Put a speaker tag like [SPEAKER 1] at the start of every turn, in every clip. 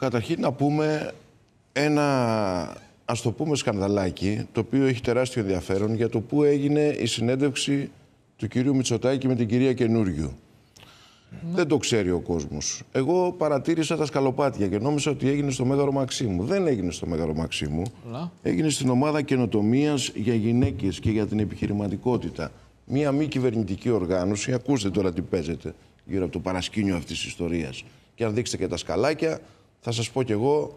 [SPEAKER 1] Καταρχήν να πούμε ένα, ας το πούμε, σκανδαλάκι, το οποίο έχει τεράστιο ενδιαφέρον για το πού έγινε η συνέντευξη του κυρίου Μητσοτάκη με την κυρία Καινούριου. Ναι. Δεν το ξέρει ο κόσμος. Εγώ παρατήρησα τα σκαλοπάτια και νόμισα ότι έγινε στο Μέγαρο Μαξίμου. Δεν έγινε στο Μέγαρο Μαξίμου. Λα. Έγινε στην ομάδα καινοτομίας για Γυναίκες και για την επιχειρηματικότητα. Μία μη κυβερνητική οργάνωση. Ακούστε τώρα τι παίζεται γύρω από το παρασκήνιο αυτής της ιστορίας. Και αν δείξετε και τα σκαλάκια, θα σας πω κι εγώ,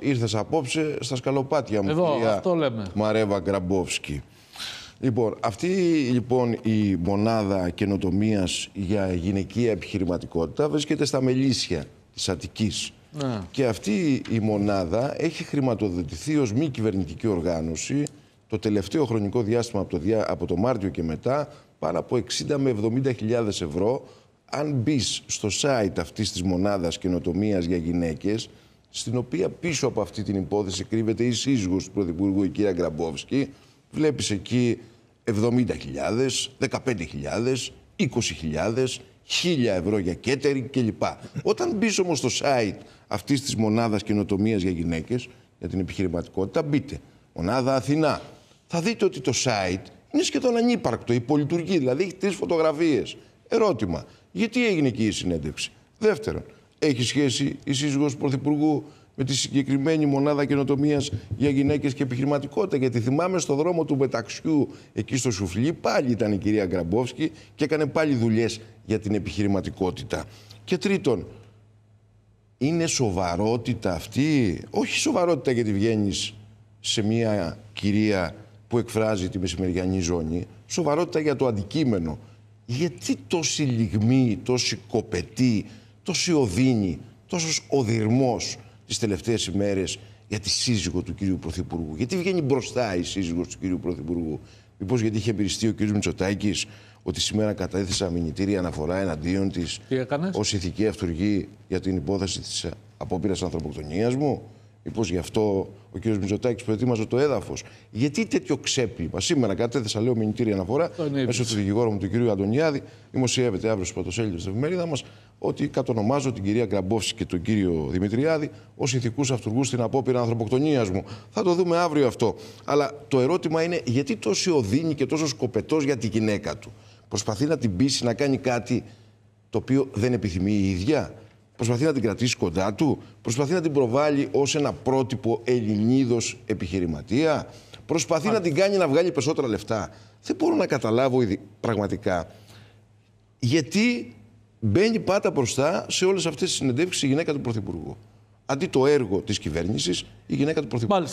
[SPEAKER 1] ήρθες, απόψε στα σκαλοπάτια μου. Εδώ, αυτό λέμε. Μαρέβα Γκραμπόφσκι. Λοιπόν, αυτή λοιπόν η μονάδα καινοτομίας για γυναικεία επιχειρηματικότητα βρίσκεται στα Μελίσια της Αττικής. Ναι. Και αυτή η μονάδα έχει χρηματοδοτηθεί ως μη κυβερνητική οργάνωση το τελευταίο χρονικό διάστημα από το, από το Μάρτιο και μετά πάνω από 60 με 70 ευρώ αν μπεις στο site αυτής της μονάδας καινοτομίας για γυναίκες, στην οποία πίσω από αυτή την υπόθεση κρύβεται η σύζυγος του Πρωθυπουργού, η κυρία Γκραμπόφσκη, βλέπεις εκεί 70.000, 15.000, 20.000, 1.000 ευρώ για κέτερη κλπ. Όταν μπεις όμως στο site αυτής της μονάδας καινοτομίας για γυναίκες, για την επιχειρηματικότητα, μπείτε. Μονάδα Αθηνά. Θα δείτε ότι το site είναι σχεδόν ανύπαρκτο, υπολειτουργεί, δηλαδή έχει τρεις φωτογραφίες. Ερώτημα. Γιατί έγινε εκεί η συνέντευξη. Δεύτερον, έχει σχέση η σύζυγος Πρωθυπουργού με τη συγκεκριμένη μονάδα καινοτομίας για γυναίκες και επιχειρηματικότητα. Γιατί θυμάμαι στο δρόμο του Μεταξιού, εκεί στο Σουφλί, πάλι ήταν η κυρία Γκραμπόφσκι και έκανε πάλι δουλειές για την επιχειρηματικότητα. Και τρίτον, είναι σοβαρότητα αυτή, όχι σοβαρότητα γιατί βγαίνεις σε μια κυρία που εκφράζει τη μεσημεριανή ζώνη, σοβαρότητα για το αντικείμενο γιατί τόση λιγμή, τόση κοπετή, τόση οδύνη, τόσος οδυρμός τις τελευταίες ημέρες για τη σύζυγο του κύριου Πρωθυπουργού. Γιατί βγαίνει μπροστά η σύζυγος του κύριου Πρωθυπουργού. Μήπως γιατί είχε εμπειριστεί ο κύριος Μητσοτάκης ότι σήμερα κατέθεσα μηνυτήρια αναφορά εναντίον της ως ηθική αυτοργή για την υπόθεση της απόπειρας ανθρωποκτονίας μου. Μήπως γι' αυτό ο κ. Μητσοτάκης προετοίμαζε το έδαφος. Γιατί τέτοιο ξέπλυμα. Σήμερα κατέθεσα, λέω, μηνυτήρια αναφορά μέσω του δικηγόρου μου, του κ. Αντωνιάδη. Δημοσιεύεται αύριο στο πρωτοσέλιδο τη εφημερίδα μας ότι κατονομάζω την κυρία Γκραμπόφση και τον κύριο Δημητριάδη ως ηθικούς αυτούργους στην απόπειρα ανθρωποκτονίας μου. Θα το δούμε αύριο αυτό. Αλλά το ερώτημα είναι γιατί τόσο οδύνη και τόσο σκοπετός για τη γυναίκα του. Προσπαθεί να την πείσει να κάνει κάτι το οποίο δεν επιθυμεί η ίδια προσπαθεί να την κρατήσει κοντά του, προσπαθεί να την προβάλλει ως ένα πρότυπο ελληνίδος επιχειρηματία, προσπαθεί να την κάνει να βγάλει περισσότερα λεφτά. Δεν μπορώ να καταλάβω πραγματικά γιατί μπαίνει πάτα μπροστά σε όλες αυτές τις συνεντεύξεις η γυναίκα του Πρωθυπουργού. Αντί το έργο της κυβέρνησης, η γυναίκα του Πρωθυπουργού.